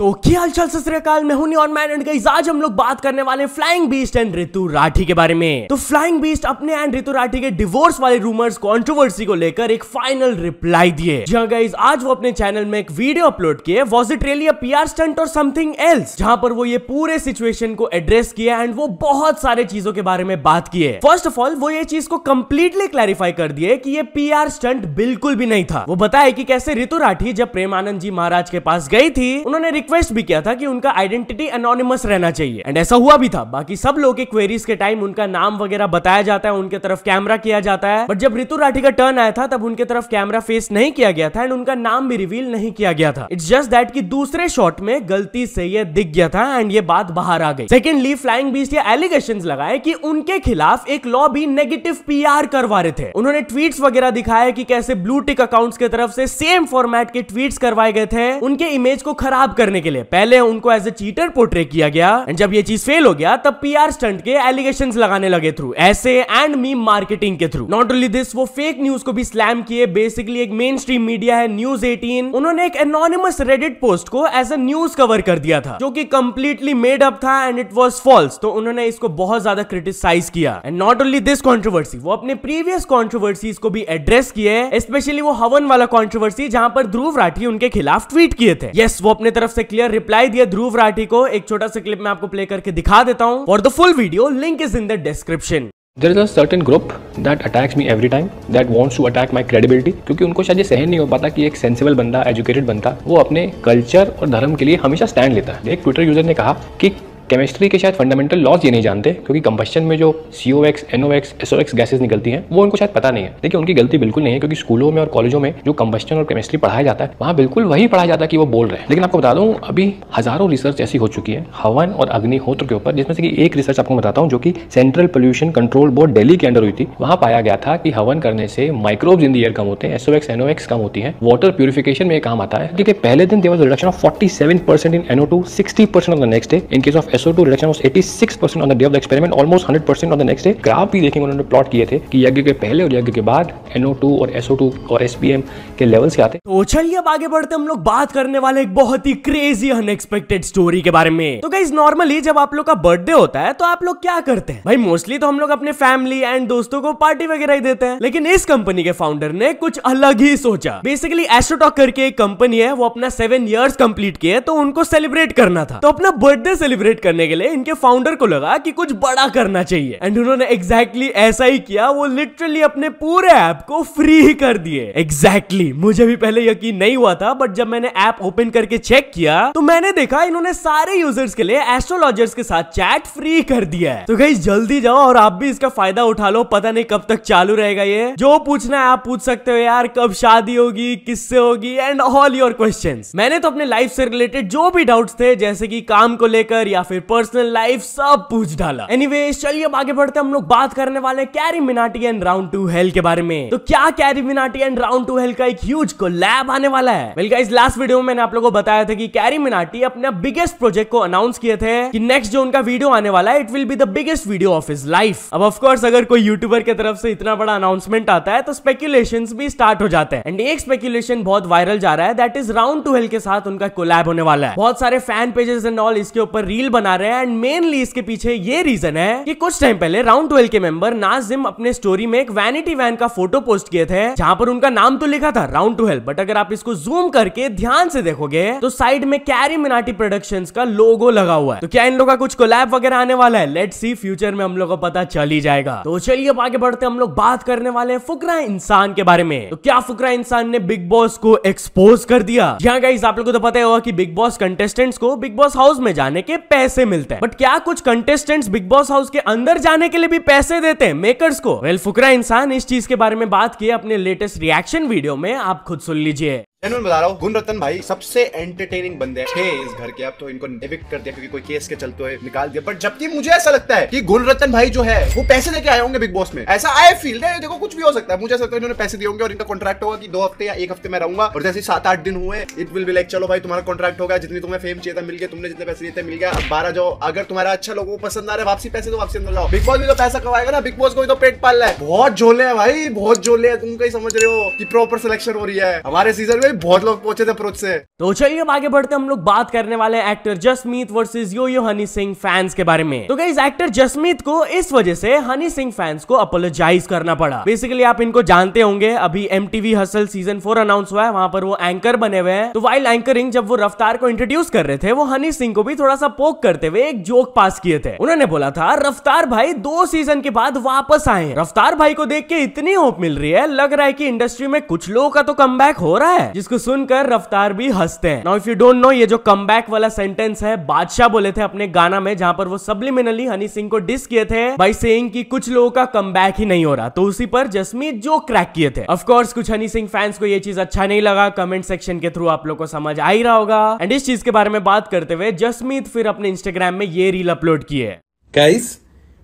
तो क्या हालचाल सतरकाल मैं हूं और मैं एंड गई आज हम लोग बात करने वाले हैं Flying Beast and Ritu Rathi के बारे में तो फ्लाइंग बीस्ट अपने एंड ऋतु राठी के डिवोर्स वाले रूमर्स कंट्रोवर्सी को लेकर एक फाइनल रिप्लाई दिए जहां गाइस आज वो अपने चैनल में एक वीडियो अपलोड किए was it really a PR stunt और समथिंग एल्स जहां पर वो ये पूरे सिचुएशन को एड्रेस किया एंड वो बहुत सारे चीजों के बारे में बात किए फर्स्ट ऑफ ऑल वो ये चीज को कम्प्लीटली क्लैरिफाई कर दिए कि ये पी स्टंट बिल्कुल भी नहीं था वो बताया कि कैसे ऋतु राठी जब प्रेमानंद जी महाराज के पास गई थी उन्होंने रिक्वेस्ट भी किया था कि उनका आइडेंटिटी अनोनिमस रहना चाहिए एंड ऐसा हुआ भी था बाकी सब लोग के क्वेरीज के टाइम उनका नाम वगैरह बताया जाता है उनके तरफ कैमरा किया जाता है बट जब रितु राठी का टर्न आया था तब उनके तरफ कैमरा फेस नहीं किया गया था एंड उनका नाम भी रिवील नहीं किया गया था इट्स जस्ट दैट की दूसरे शॉट में गलती से यह दिख गया था एंड ये बात बाहर आ गई सेकेंड ली फ्लाइंग बीस ये एलिगेशन लगाए की उनके खिलाफ एक लॉ भी नेगेटिव पी करवा रहे थे उन्होंने ट्वीट वगैरह दिखाया कि कैसे ब्लू टिक अकाउंट्स के तरफ से सेम फॉर्मेट के ट्वीट करवाए गए थे उनके इमेज को खराब करने करने के लिए पहले उनको एज ए चीटर पोर्ट्रे किया गया एंड जब ये चीज फेल हो गया तब पीआर स्टंट के एलिगेशन लगाने लगे थ्रू ऐसे एंड मीम मार्केटिंग के थ्रू नॉट ओनली दिस वो फेक न्यूज को भी स्लैम किए बेसिकली एक मेन स्ट्रीम मीडिया है न्यूज एटीन उन्होंने एक एनोनिमस रेडिट पोस्ट को एज ए न्यूज कवर कर दिया था जो की कंप्लीटली मेड अप था एंड इट वॉज फॉल्स तो उन्होंने इसको बहुत ज्यादा क्रिटिसाइज किया and not only this controversy वो अपने प्रीवियस कॉन्ट्रोवर्सीज को भी एड्रेस किए स्पेशली वो हवन वाला कॉन्ट्रोवर्सी जहां पर ध्रुव राठी उनके खिलाफ ट्वीट किए थे यस yes, वो अपने तरफ से से क्लियर रिप्लाई दिया ध्रुव राठी को एक छोटा सा क्लिप मैं आपको प्ले करके दिखा देता हूँ और the full video link is in the description There is a certain group that attacks me every time that wants to attack my credibility क्योंकि उनको शायद ये सहन नहीं हो पाता कि एक सेंसिबल बंदा एजुकेटेड बंदा वो अपने कल्चर और धर्म के लिए हमेशा स्टैंड लेता है एक ट्विटर user ने कहा कि केमिस्ट्री के शायद फंडामेंटल लॉज ये नहीं जानते क्योंकि कंबस्टन में जो C O X N O X SO X gases निकलती हैं वो उनको शायद पता नहीं है देखिए उनकी गलती बिल्कुल नहीं है क्योंकि स्कूलों में और कॉलेजों में जो कंबस्टन और केमिस्ट्री पढ़ाया जाता है वहाँ बिल्कुल वही पढ़ाया जाता है कि वो बोल रहे हैं लेकिन आपको बता दूँ अभी हजारों रिसर्च ऐसी हो चुकी है हवन और अग्निहोत्र के ऊपर जिसमें से कि एक रिसर्च आपको बताता हूँ जो कि central pollution control board Delhi के अंडर हुई थी वहाँ पाया गया था कि हवन करने से माइक्रोव इन दर कम होते हैं एसओ एक्स एनओ एक्स कम होती है वाटर प्यूरिफिकेशन में काम आता है देखिए पहले दिन there was reduction of forty seven percent in NO two sixty percent of the next day in case of SO2 reduction was 86% on the day of the experiment, almost 100% on the next day. Graph भी देखेंगे उन्होंने plot किए थे कि यज्ञ के पहले और यज्ञ के बाद NO2 और SO2 और SPM के लेवल्स क्या थे तो चलिए अब आगे बढ़ते हम लोग बात करने वाले एक बहुत ही क्रेजी अनएक्सपेक्टेड स्टोरी के बारे में तो गाइज नॉर्मली जब आप लोग का बर्थडे होता है तो आप लोग क्या करते हैं भाई मोस्टली तो हम लोग अपने फैमिली एंड दोस्तों को पार्टी वगैरह ही देते हैं लेकिन इस कंपनी के फाउंडर ने कुछ अलग ही सोचा बेसिकली एस्ट्रोटॉक करके एक कंपनी है वो अपना सेवन ईयर्स कंप्लीट किए तो उनको सेलिब्रेट करना था तो अपना बर्थडे सेलिब्रेट करने के लिए इनके फाउंडर को लगा कि कुछ बड़ा करना चाहिए एंड उन्होंने एग्जैक्टली exactly ऐसा ही किया वो लिटरली अपने पूरे ऐप को फ्री ही कर दिए एग्जैक्टली exactly. मुझे भी पहले यकीन नहीं हुआ था बट जब मैंने ऐप ओपन करके चेक किया तो मैंने देखा इन्होंने सारे यूजर्स के लिए एस्ट्रोलॉजर्स के साथ चैट फ्री कर दिया है तो गई जल्दी जाओ और आप भी इसका फायदा उठा लो पता नहीं कब तक चालू रहेगा ये जो पूछना है आप पूछ सकते हो यार कब शादी होगी किससे होगी एंड ऑल योर क्वेश्चन मैंने तो अपने लाइफ से रिलेटेड जो भी डाउट थे जैसे की काम को लेकर या फिर पर्सनल लाइफ सब पूछ डाला एनीवे चलिए अब आगे बढ़ते हम लोग बात करने वाले Carry Minati and round two hell के बारे में तो क्या Carry Minati and round two hell का एक ह्यूज को आने वाला है वेल इस लास्ट वीडियो में मैंने आप लोगों को बताया था कि कैरी मिनाटी अपने बिगेस्ट प्रोजेक्ट को अनाउंस किए थे कि नेक्स्ट जो उनका वीडियो आने वाला है it will be the biggest video of his life अब ऑफकोर्स अगर कोई यूट्यूबर की तरफ से इतना बड़ा अनाउंसमेंट आता है तो स्पेक्यूलेशन भी स्टार्ट हो जाते हैं एंड एक स्पेक्यूलेशन बहुत वायरल जा रहा है that is round two hell के साथ उनका कोलैब होने वाला है बहुत सारे फैन पेजेस एंड ऑल इसके ऊपर रील बना रहे हैं एंड मेनली इसके पीछे ये रीजन है कि कुछ टाइम पहले राउंड ट्वेल्व के मेंबर नाजिम अपने स्टोरी में एक वैनिटी वैन का फोटो पोस्ट किए थे जहां पर उनका नाम तो लिखा था राउंड ट्वेल्व बट अगर आप इसको जूम करके ध्यान से देखोगे तो साइड में कैरी मिनाटी प्रोडक्शन का लोगो लगा हुआ है तो क्या इन लोगों का कुछ कोलैब वगैरह आने वाला है लेट सी फ्यूचर में हम लोग को पता चल ही जाएगा तो चलिए अब आगे बढ़ते हम लोग बात करने वाले हैं फुकरा इंसान के बारे में तो क्या फुकरा इंसान ने बिग बॉस को एक्सपोज कर दिया हाँ, आप लोगों को तो पता होगा कि बिग बॉस कंटेस्टेंट्स को बिग बॉस हाउस में जाने के पैसे पैसे मिलते हैं बट क्या कुछ कंटेस्टेंट्स बिग बॉस हाउस के अंदर जाने के लिए भी पैसे देते हैं मेकर्स को वेल फुकरा इंसान इस चीज के बारे में बात किए अपने लेटेस्ट रिएक्शन वीडियो में आप खुद सुन लीजिए जनरल बता रहा हूँ रतन भाई सबसे एंटरटेनिंग बंदे थे इस घर के अब तो इनको डिविक्ट कर दिया क्योंकि कोई केस के चलते हुए निकाल दिया बट जबकि मुझे ऐसा लगता है कि गुनरतन भाई जो है वो पैसे देके आए होंगे बिग बॉस में ऐसा आए फील है देखो कुछ भी हो सकता है मुझे ऐसा लगता है इन्होंने पैसे दिए होंगे और इनका कॉन्ट्रैक्ट होगा कि दो हफ्ते या एक हफ्ते में रहूंगा और जैसे सात आठ दिन हुए इट विल बी लाइक चलो भाई तुम्हारा कॉन्ट्रैक्ट होगा जितनी तुम्हें फेम चाहिए था मिल गया तुमने जितने पैसे दिए थे मिल गया बारह जाओ अगर तुम्हारा अच्छा लोगों को पसंद आ रहा है वापसी पैसे तो वापसी अंदर जाओ बिग बॉस भी तो पैसा कमाएगा ना बिग बॉस को भी तो पेट पाल रहा है बहुत झोले है भाई बहुत झोले है तुम कहीं समझ रहे हो कि प्रॉपर सिलेक्शन हो रही है हमारे सीजन में भाई बहुत लोग पहुंचे थे अप्रोच से तो चलिए हम आगे बढ़ते हम लोग बात करने वाले actor Jasmeet versus Yo Yo Honey Singh fans के बारे में तो गई एक्टर जसमीत को इस वजह से हनी सिंह फैंस को अपोलोजाइज करना पड़ा बेसिकली आप इनको जानते होंगे अभी M TV hustle season four announce हुआ है वहां पर वो एंकर बने हुए हैं तो वाइल एंकरिंग जब वो रफ्तार को इंट्रोड्यूस कर रहे थे वो हनी सिंह को भी थोड़ा सा पोक करते हुए एक जोक पास किए थे उन्होंने बोला था रफ्तार भाई दो सीजन के बाद वापस आए रफ्तार भाई को देख के इतनी होप मिल रही है लग रहा है की इंडस्ट्री में कुछ लोगों का तो कम हो रहा है जिसको सुनकर रफ्तार भी हंसते हैं now if you don't know ये जो कम वाला सेंटेंस है बादशाह बोले थे अपने गाना में जहां पर वो सब्लिमिनली हनी सिंह को डिस किए थे बाई सेइंग कि कुछ लोगों का कम ही नहीं हो रहा तो उसी पर जसमीत जो क्रैक किए थे ऑफकोर्स कुछ हनी सिंह फैंस को ये चीज अच्छा नहीं लगा कमेंट सेक्शन के थ्रू आप लोग को समझ आ ही रहा होगा एंड इस चीज के बारे में बात करते हुए जसमीत फिर अपने इंस्टाग्राम में ये रील अपलोड किए गाइस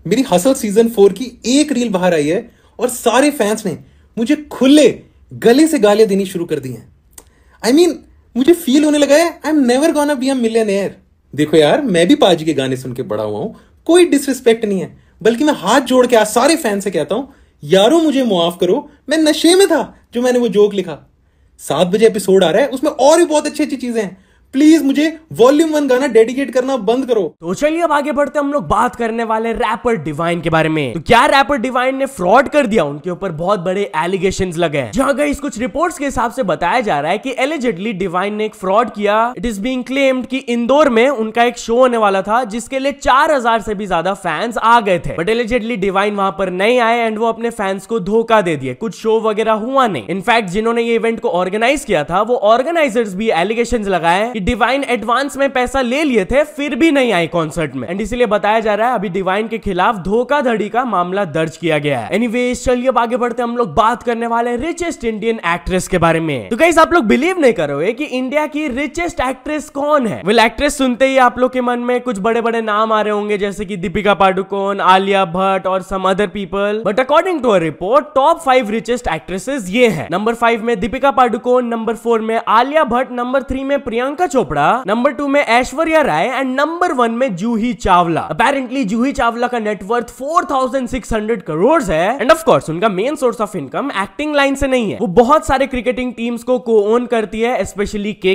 मेरी हसल सीजन फोर की एक रील बाहर आई है और सारे फैंस ने मुझे खुले गले से गालियां देनी शुरू कर दी हैं आई I मीन mean, मुझे फील होने लगा है I am never gonna be a millionaire देखो यार मैं भी पाजी के गाने सुन के बड़ा हुआ हूं कोई डिसरिस्पेक्ट नहीं है बल्कि मैं हाथ जोड़ के आज सारे फैन से कहता हूं यारो मुझे मुआफ करो मैं नशे में था जो मैंने वो जोक लिखा सात बजे एपिसोड आ रहा है उसमें और भी बहुत अच्छी अच्छी चीजें हैं प्लीज मुझे वॉल्यूम वन गाना डेडिकेट करना बंद करो तो चलिए अब आगे बढ़ते हम लोग बात करने वाले रैपर डिवाइन के बारे में तो क्या रैपर डिवाइन ने फ्रॉड कर दिया उनके ऊपर बहुत बड़े एलिगेशन लगे हैं जहाँ गई कुछ रिपोर्ट के हिसाब से बताया जा रहा है की एलिजेडली डिवाइन ने एक फ्रॉड किया इट इज बींग क्लेम्ड की इंदौर में उनका एक शो होने वाला था जिसके लिए चार से भी ज्यादा फैंस आ गए थे बट एलिजेडली डिवाइन वहां पर नहीं आए एंड वो अपने फैंस को धोखा दे दिए कुछ शो वगैरह हुआ नहीं इनफैक्ट जिन्होंने ये इवेंट को ऑर्गेनाइज किया था वो ऑर्गेनाइजर्स भी एलिगेशन लगाए कि डिवाइन एडवांस में पैसा ले लिए थे फिर भी नहीं आई कॉन्सर्ट में एंड इसीलिए बताया जा रहा है अभी डिवाइन के खिलाफ धोखाधड़ी का मामला दर्ज किया गया है एनी चलिए अब आगे बढ़ते हम लोग बात करने वाले हैं रिचेस्ट इंडियन एक्ट्रेस के बारे में तो कहीं आप लोग बिलीव नहीं करोगे की इंडिया की रिचेस्ट एक्ट्रेस कौन है वे एक्ट्रेस सुनते ही आप लोग के मन में कुछ बड़े बड़े नाम आ रहे होंगे जैसे की दीपिका पाडुकोन आलिया भट्ट और some other people but according to a report top five richest actresses ये है नंबर फाइव में दीपिका पाडुकोन नंबर फोर में आलिया भट्ट नंबर थ्री में प्रियंका प्रियंका चोपड़ा नंबर टू में Aishwarya Rai and number one में जूही चावला अपेरेंटली जूही चावला का net worth four thousand six hundred crore है एंड ऑफ कोर्स उनका main source of income acting line से नहीं है वो बहुत सारे क्रिकेटिंग टीम्स को को ओन करती है स्पेशली के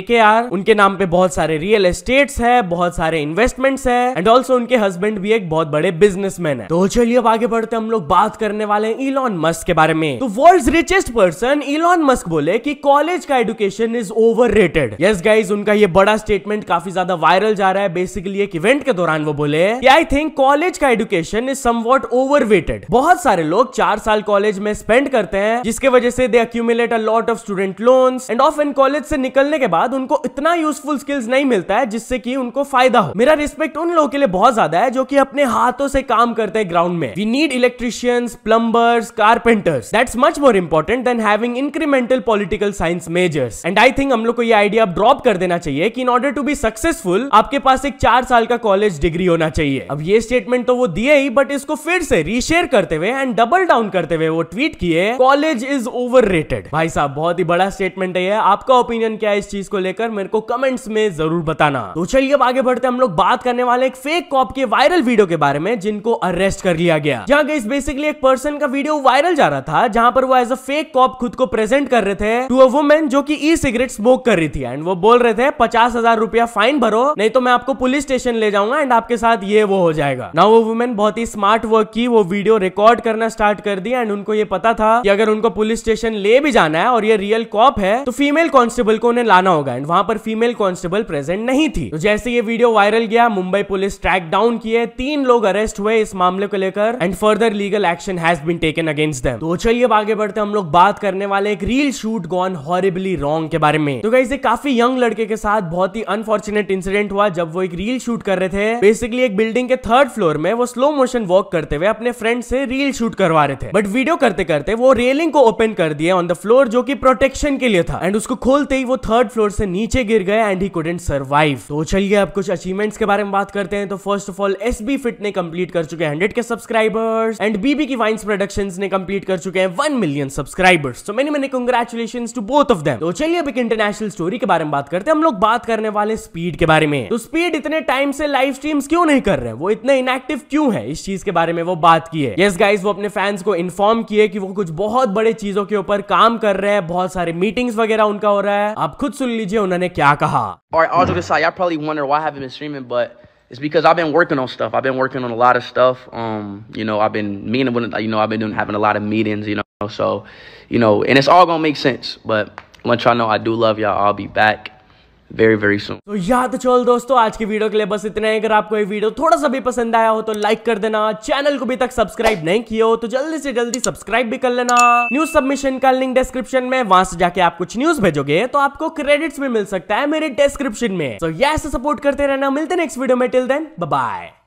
उनके नाम पे बहुत सारे रियल एस्टेट है बहुत सारे इन्वेस्टमेंट है एंड ऑल्सो उनके हस्बैंड भी एक बहुत बड़े बिजनेसमैन है तो चलिए अब आगे बढ़ते हम लोग बात करने वाले इलॉन मस्क के बारे में तो world richest person Elon Musk बोले कि कॉलेज का education is overrated yes guys उनका ये बड़ा स्टेटमेंट काफी ज्यादा वायरल जा रहा है बेसिकली एक इवेंट के दौरान वो बोले आई थिंक कॉलेज का एजुकेशन इज समवॉट ओवरवेटेड बहुत सारे लोग चार साल कॉलेज में स्पेंड करते हैं जिसके वजह से they accumulate a lot of student loan and of and college से निकलने के बाद उनको इतना यूजफुल स्किल्स नहीं मिलता है जिससे कि उनको फायदा हो मेरा रिस्पेक्ट उन लोगों के लिए बहुत ज्यादा है जो कि अपने हाथों से काम करते हैं ग्राउंड में we need electricians plumbers carpenters that's much more important than having incremental political science measures and I think हम लोग को ये आइडिया ड्रॉप कर देना चाहिए चाहिए कि in order to be successful आपके पास एक चार साल का कॉलेज डिग्री होना चाहिए अब ये स्टेटमेंट तो वो दिए ही बट इसको फिर से रीशेयर करते हुए एंड डबल डाउन करते हुए वो ट्वीट किए कॉलेज इज ओवर भाई साहब बहुत ही बड़ा स्टेटमेंट है आपका ओपिनियन क्या है इस चीज को लेकर मेरे को कमेंट्स में जरूर बताना तो चलिए अब आगे बढ़ते हम लोग बात करने वाले एक फेक कॉप के वायरल वीडियो के बारे में जिनको अरेस्ट कर लिया गया जहाँ गई बेसिकली एक पर्सन का वीडियो वायरल जा रहा था जहाँ पर वो एज अ फेक कॉप खुद को प्रेजेंट कर रहे थे टू अ वुमेन जो की ई सिगरेट स्मोक कर रही थी एंड वो बोल रहे थे पचास हजार रुपया फाइन भरो नहीं तो मैं आपको पुलिस स्टेशन ले जाऊंगा एंड आपके साथ ये वो हो जाएगा ना वो वुमेन बहुत ही स्मार्ट वर्क की वो वीडियो रिकॉर्ड करना स्टार्ट कर दी एंड उनको ये पता था कि अगर उनको पुलिस स्टेशन ले भी जाना है और ये रियल कॉप है तो फीमेल कांस्टेबल को उन्हें लाना होगा एंड वहां पर फीमेल कांस्टेबल प्रेजेंट नहीं थी तो जैसे ये वीडियो वायरल गया मुंबई पुलिस ट्रैक डाउन किए तीन लोग अरेस्ट हुए इस मामले को लेकर and further legal action has been taken against them तो चलिए अब आगे बढ़ते हम लोग बात करने वाले एक reel shoot gone horribly wrong के बारे में तो कहीं ये काफी यंग लड़के के साथ साथ बहुत ही अनफॉर्चुनेट इंसिडेंट हुआ जब वो एक रील शूट कर रहे थे बेसिकली एक बिल्डिंग के थर्ड फ्लोर में वो स्लो मोशन वॉक करते हुए अपने फ्रेंड से रील शूट करवा रहे थे बट वीडियो करते करते वो रेलिंग को ओपन कर दिया ऑन द फ्लोर जो की प्रोटेक्शन के लिए था एंड उसको खोलते ही वो थर्ड फ्लोर से नीचे गिर गए एंड ही कुडेंट सर्वाइव तो चलिए अब कुछ अचीवमेंट्स के बारे में बात करते हैं तो first of all S B fit ने कंप्लीट कर चुके हैं हंड्रेड के सब्सक्राइबर्स एंड बीबी की वाइन्स प्रोडक्शन ने कंप्लीट कर चुके हैं वन मिलियन सब्सक्राइबर्स तो मैंने मैंने congratulation to both of them तो चलिए अब एक इंटरनेशनल स्टोरी के बारे में बात करते हैं हम लोग बात करने वाले स्पीड के बारे में तो स्पीड इतने टाइम से लाइव स्ट्रीम्स क्यों नहीं कर रहे हैं वो इतने इनएक्टिव क्यों है इस चीज के बारे में वो बात की है यस yes, गाइस वो अपने फैंस को इन्फॉर्म किए कि वो कुछ बहुत बड़े चीजों के ऊपर काम कर रहे हैं बहुत सारे मीटिंग्स वगैरह उनका हो रहा है आप खुद सुन लीजिए उन्होंने क्या कहा It's because I've been working on stuff. I've been working on a lot of stuff. Um, you know, I've been meeting with, you know, I've been doing, having a lot of meetings, you know, so, you know, and it's all going to make sense. But once y'all know I do love y'all, I'll be back. Very very soon तो याद चल दोस्तों आज की video के लिए बस इतना ही अगर आपको ये वीडियो थोड़ा सा भी पसंद आया हो तो लाइक कर देना चैनल को भी तक सब्सक्राइब नहीं किया हो तो जल्दी से जल्दी सब्सक्राइब भी कर लेना न्यूज सबमिशन का लिंक डिस्क्रिप्शन में वहां से जाके आप कुछ न्यूज भेजोगे तो आपको क्रेडिट्स भी मिल सकता है मेरे डिस्क्रिप्शन में तो so, यह सपोर्ट करते रहना मिलते नेक्स्ट वीडियो में टिल देन बाय